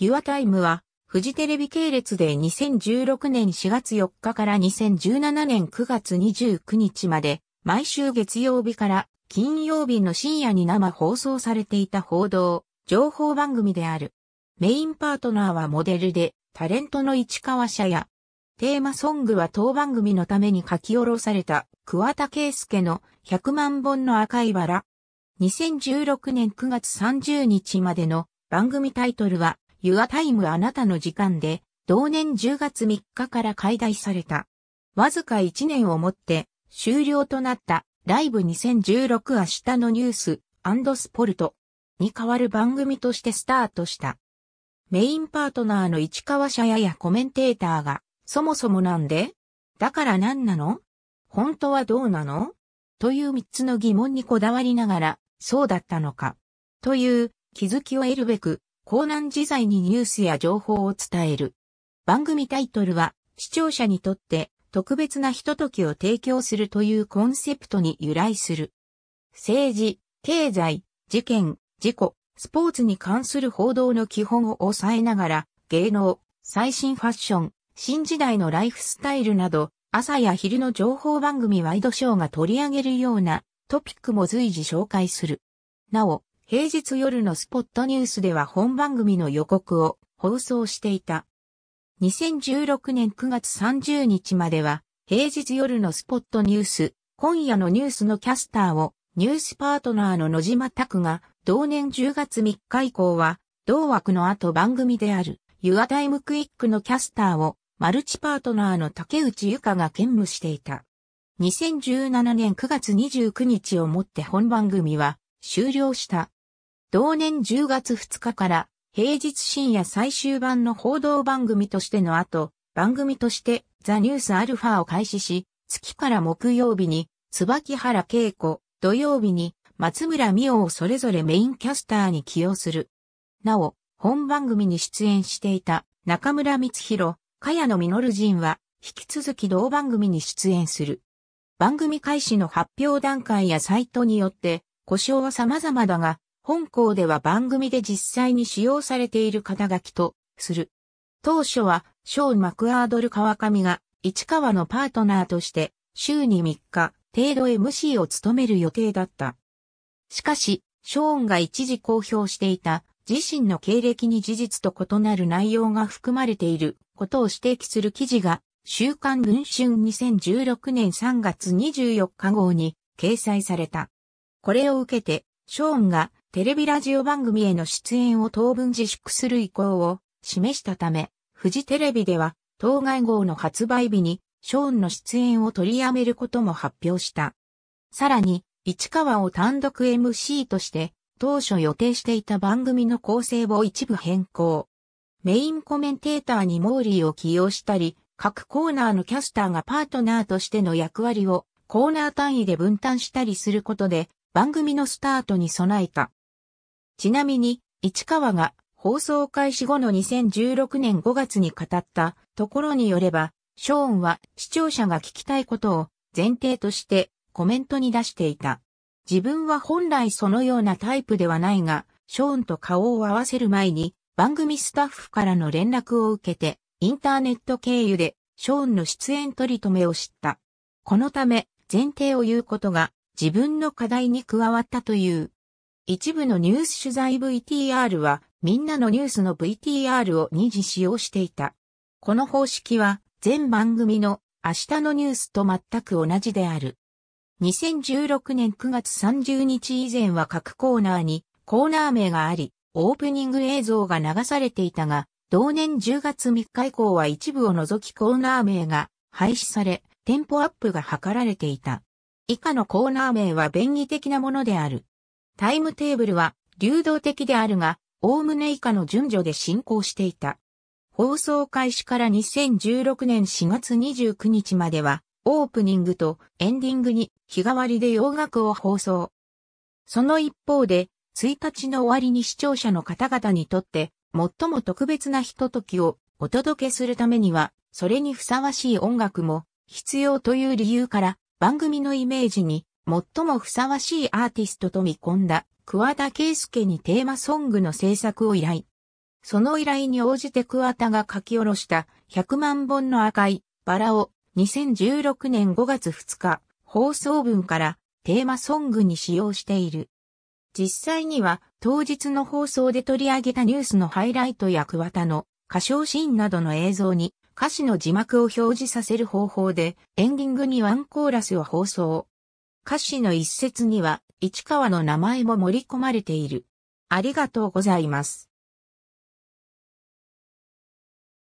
ユアタイムは、フジテレビ系列で2016年4月4日から2017年9月29日まで、毎週月曜日から金曜日の深夜に生放送されていた報道、情報番組である。メインパートナーはモデルで、タレントの市川社や、テーマソングは当番組のために書き下ろされた桑田圭介の100万本の赤いバラ。2016年9月30日までの番組タイトルは Your Time あなたの時間で、同年10月3日から開題された。わずか1年をもって終了となったライブ2016明日のニューススポルトに代わる番組としてスタートした。メインパートナーの市川社ややコメンテーターが、そもそもなんでだから何なの本当はどうなのという3つの疑問にこだわりながら、そうだったのかという気づきを得るべく、江南自在にニュースや情報を伝える。番組タイトルは、視聴者にとって特別なひとときを提供するというコンセプトに由来する。政治、経済、事件、事故、スポーツに関する報道の基本を抑えながら、芸能、最新ファッション、新時代のライフスタイルなど、朝や昼の情報番組ワイドショーが取り上げるようなトピックも随時紹介する。なお、平日夜のスポットニュースでは本番組の予告を放送していた。2016年9月30日までは、平日夜のスポットニュース、今夜のニュースのキャスターを、ニュースパートナーの野島拓が、同年10月3日以降は、同枠の後番組である、ユアタイムクイックのキャスターを、マルチパートナーの竹内ゆかが兼務していた。2017年9月29日をもって本番組は終了した。同年10月2日から平日深夜最終版の報道番組としての後、番組としてザ・ニュースアルファを開始し、月から木曜日に椿原恵子、土曜日に松村美桜をそれぞれメインキャスターに起用する。なお、本番組に出演していた中村光弘、茅野実人は引き続き同番組に出演する。番組開始の発表段階やサイトによって故障は様々だが、本校では番組で実際に使用されている肩書きとする。当初は、ショーン・マクアードル・川上が、市川のパートナーとして、週に3日、程度 MC を務める予定だった。しかし、ショーンが一時公表していた、自身の経歴に事実と異なる内容が含まれていることを指摘する記事が、週刊文春2016年3月24日号に掲載された。これを受けて、ショーンがテレビラジオ番組への出演を当分自粛する意向を示したため、フジテレビでは、当該号の発売日に、ショーンの出演を取りやめることも発表した。さらに、市川を単独 MC として、当初予定していた番組の構成を一部変更。メインコメンテーターにモーリーを起用したり、各コーナーのキャスターがパートナーとしての役割をコーナー単位で分担したりすることで、番組のスタートに備えた。ちなみに、市川が放送開始後の2016年5月に語ったところによれば、ショーンは視聴者が聞きたいことを前提としてコメントに出していた。自分は本来そのようなタイプではないが、ショーンと顔を合わせる前に番組スタッフからの連絡を受けて、インターネット経由でショーンの出演取り留めを知った。このため、前提を言うことが自分の課題に加わったという。一部のニュース取材 VTR は、みんなのニュースの VTR を2次使用していた。この方式は、全番組の明日のニュースと全く同じである。2016年9月30日以前は各コーナーにコーナー名があり、オープニング映像が流されていたが、同年10月3日以降は一部を除きコーナー名が廃止され、テンポアップが図られていた。以下のコーナー名は便宜的なものである。タイムテーブルは流動的であるが、おおむね以下の順序で進行していた。放送開始から2016年4月29日までは、オープニングとエンディングに日替わりで洋楽を放送。その一方で、1日の終わりに視聴者の方々にとって最も特別なひとときをお届けするためには、それにふさわしい音楽も必要という理由から番組のイメージに最もふさわしいアーティストと見込んだ桑田圭介にテーマソングの制作を依頼。その依頼に応じて桑田が書き下ろした100万本の赤いバラを2016年5月2日放送分からテーマソングに使用している。実際には当日の放送で取り上げたニュースのハイライトや桑田の歌唱シーンなどの映像に歌詞の字幕を表示させる方法でエンディングにワンコーラスを放送。歌詞の一節には市川の名前も盛り込まれている。ありがとうございます。